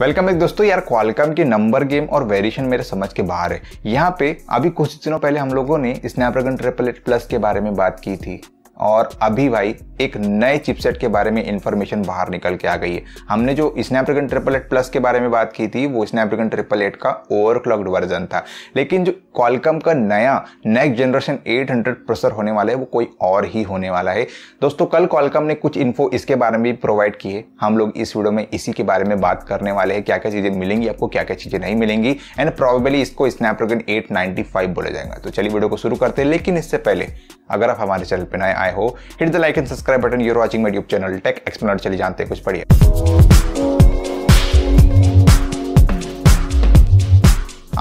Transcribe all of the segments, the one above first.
welcome एक दोस्तों यार क्वालकम की नंबर गेम और वेरिएशन मेरे समझ के बाहर है यहाँ पे अभी कुछ दिनों पहले हम लोगों ने स्नैपड्रैगन ट्रिपल एट प्लस के बारे में बात की थी और अभी भाई एक नए चिपसेट के बारे में इंफॉर्मेशन बाहर निकल के आ गई है हमने जो स्नैपड्रैगन ट्रिपल एट प्लस के बारे में बात की थी वो स्नैपड्रैगन ट्रिपल एट का ओवरक्लॉक्ड वर्जन था लेकिन जो क्वालकम का नया नेक्स्ट जनरेशन 800 प्रोसर होने वाला है वो कोई और ही होने वाला है दोस्तों कल क्वालकम ने कुछ इन्फो इसके बारे में भी प्रोवाइड की है हम लोग इस वीडियो में इसी के बारे में बात करने वाले हैं क्या क्या चीज़ें मिलेंगी आपको क्या क्या चीज़ें नहीं मिलेंगी एंड प्रॉबेबली इसको स्नैपड्रैगन एट बोला जाएगा तो चलिए वीडियो को शुरू करते हैं लेकिन इससे पहले अगर आप हमारे चैनल पर नए आए हो hit the like and subscribe button you're watching my YouTube channel Tech Explore चली जानते हैं कुछ पढ़िए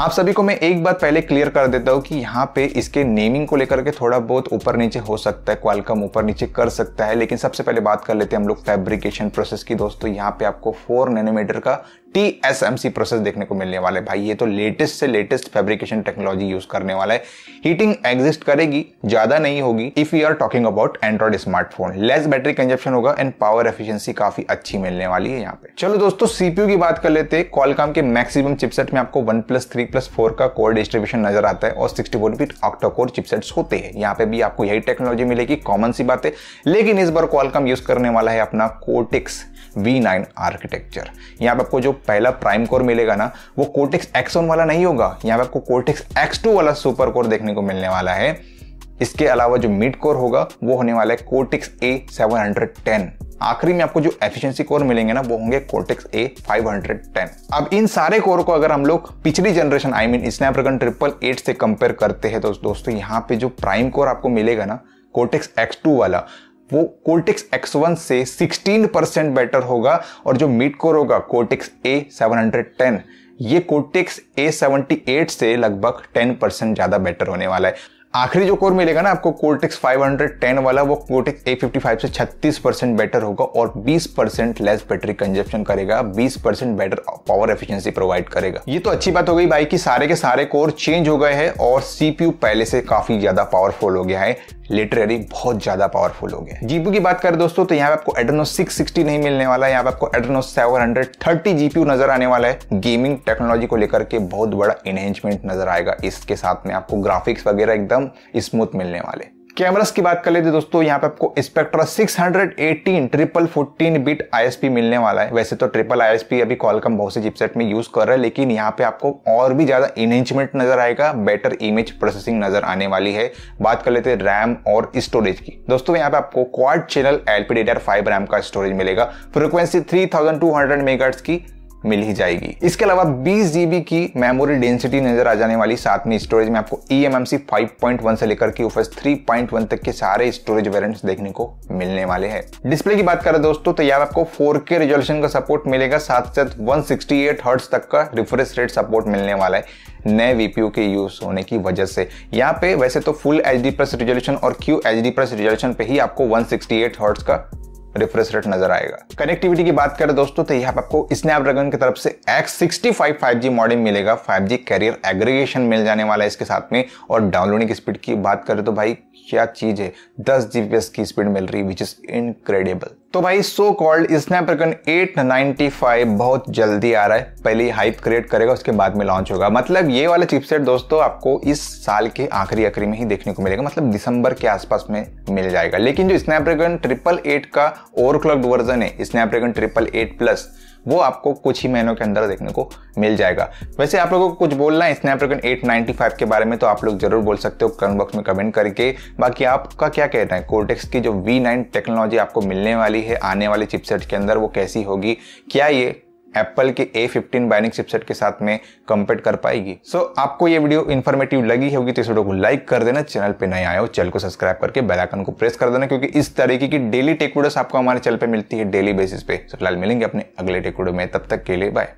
आप सभी को मैं एक बात पहले क्लियर कर देता हूँ कि यहाँ पे इसके नेमिंग को लेकर के थोड़ा बहुत ऊपर नीचे हो सकता है क्वालकम ऊपर नीचे कर सकता है लेकिन सबसे पहले बात कर लेते हैं हम लोग फैब्रिकेशन प्रोसेस की दोस्तों यहाँ पे आपको 4 नैनोमीटर का टीएसएमसी प्रोसेस देखने को मिलने वाले भाई ये तो लेटेस्ट से लेटेस्ट फैब्रिकेशन टेक्नोलॉजी यूज करने वाला है हीटिंग एग्जिस्ट करेगी ज्यादा नहीं होगी if you are talking about Android smartphone less battery consumption होगा एंड पावर एफिशिएंसी काफी अच्छी मिलने वाली है यहाँ पे चलो दोस्तों सीपीयू की बात कर लेते हैं कॉलकाम के मैक्सिमम चिपसेट में आपको one plus three plus four का कोर डिस्ट्रीब्यूशन नजर आता है और sixty four bit octa core chipsets होते हैं यहाँ पे भी आपको यही टेक्नोलॉजी मिलेगी कॉमन सी बात है लेकिन इस बार कॉलकाम यूज करने वाला है अपना कोटिक्स V9 आर्किटेक्चर यहाँ पे आपको जो पहला प्राइम कोर मिलेगा ना वो कोर्टेक्स एक्सोन वाला नहीं होगा यहाँ पे आपको कोटेक्स एक्स टू वाला सुपर कोर देखने को मिलने वाला है इसके अलावा जो मिड कोर होगा वो होने वाला है Cortex A seven hundred ten आखिरी में आपको जो एफिशिएंसी कोर मिलेंगे ना वो होंगे Cortex A five hundred ten अब इन सारे कोर को अगर हम लोग पिछली generation I mean Snapdragon triple eight से कंपेयर करते हैं तो दोस्तों यहाँ पे जो प्राइम कोर आपको मिलेगा ना कोर्टेक्स एक्स टू वाला वो कोल्टिक्स X1 से 16 परसेंट बेटर होगा और जो मीट कोर होगा कोल्टिक्स A710 ये कोल्टिक्स A78 से लगभग 10 परसेंट ज़्यादा बेटर होने वाला है आखिरी जो कोर मिलेगा ना आपको कोल्टिक्स 510 वाला वो कोल्टिक्स A55 से 36 परसेंट बेटर होगा और 20 परसेंट लेस बैटरी कंजप्शन करेगा 20 percent better power efficiency provide करेगा ये तो अच्छी बात हो गई भाई कि सारे के सारे कोर चेंज हो गए हैं और सीपीयू पहले से काफ़ी ज़्यादा पावरफुल हो गया है लिटरेरी बहुत ज़्यादा पावरफुल हो गए जीपू की बात करें दोस्तों तो यहाँ पे आपको एड्रेनो 660 नहीं मिलने वाला है यहाँ पे आपको एड्रेनो 730 जीपीयू नजर आने वाला है गेमिंग टेक्नोलॉजी को लेकर के बहुत बड़ा इनहेंचमेंट नजर आएगा इसके साथ में आपको ग्राफिक्स वगैरह एकदम स्मूथ मिलने वाले कैमरास की बात कर लेते दोस्तों यहाँ पे आपको स्पेक्ट्रा 618 ट्रिपल 14 बिट आईएसपी मिलने वाला है वैसे तो ट्रिपल आईएसपी अभी कॉलकम बहुत से चिपसेट में यूज कर रहा है लेकिन यहाँ पे आपको और भी ज्यादा इनहेंचमेंट नजर आएगा बेटर इमेज प्रोसेसिंग नजर आने वाली है बात कर लेते रैम और स्टोरेज की दोस्तों यहाँ पे आपको quad channel LPD five RAM का स्टोरेज मिलेगा फ्रिक्वेंसी थ्री थाउजेंड की मिल ही जाएगी इसके अलावा बीस जीबी की मेमोरी डेंसिटी नजर आ जाने वाली साथ में स्टोरेज में आपको E M M C five point one से लेकर के यूफएस थ्री पॉइंट वन तक के सारे स्टोरेज वेरियंट देखने को मिलने वाले हैं डिस्प्ले की बात करें दोस्तों तो यार आपको फोर के रिजोल्यूशन का सपोर्ट मिलेगा साथ साथ वन सिक्सटी एट हर्ट तक का रिफ्रेश रेट सपोर्ट मिलने वाला है नए वीपीयू के यूज होने की वजह से यहाँ पे वैसे तो full H D plus resolution और Q H D plus resolution पे ही आपको वन सिक्सटी एट हर्ट्ज का रिफ्रेश रेट नजर आएगा कनेक्टिविटी की बात करें दोस्तों तो यहाँ पर आपको स्नैपड्रैगन की तरफ से X65 5G मॉडल मिलेगा 5G कैरियर एग्रीगेशन मिल जाने वाला है इसके साथ में और डाउनलोडिंग स्पीड की बात करें तो भाई क्या चीज़ है दस जीपीएस की स्पीड मिल रही विच इज़ इनक्रेडिबल तो भाई सो कॉल्ड स्नैपड्रैगन 895 बहुत जल्दी आ रहा है पहले हाइप क्रिएट करेगा उसके बाद में लॉन्च होगा मतलब ये वाला चिपसेट दोस्तों आपको इस साल के आखिरी आखिरी में ही देखने को मिलेगा मतलब दिसंबर के आसपास में मिल जाएगा लेकिन जो स्नैपड्रैगन ट्रिपल एट का ओवर वर्जन है स्नैपड्रैगन ट्रिपल एट प्लस वो आपको कुछ ही महीनों के अंदर देखने को मिल जाएगा वैसे आप लोगों को कुछ बोलना है स्नैपड्रैगन 895 के बारे में तो आप लोग जरूर बोल सकते हो कमेंट बॉक्स में कमेंट करके बाकी आपका क्या कहना है कोर्टेक्स की जो वी टेक्नोलॉजी आपको मिलने वाली है आने वाले चिपसेट के अंदर वो कैसी होगी क्या ये एप्पल के ए फिफ्टीन बाइनिंग चिपसेट के साथ में कंपेयर कर पाएगी सो so, आपको ये वीडियो इन्फॉर्मेटिव लगी होगी तो इस वीडियो को लाइक कर देना चैनल पे नए आए हो चैनल को सब्सक्राइब करके बेल आइकन को प्रेस कर देना क्योंकि इस तरीके की डेली टेक आपको हमारे चैनल पे मिलती है डेली बेसिस पे फिलहाल मिलेंगे अपने अगले टेक वीडियो में तब तक के लिए बाय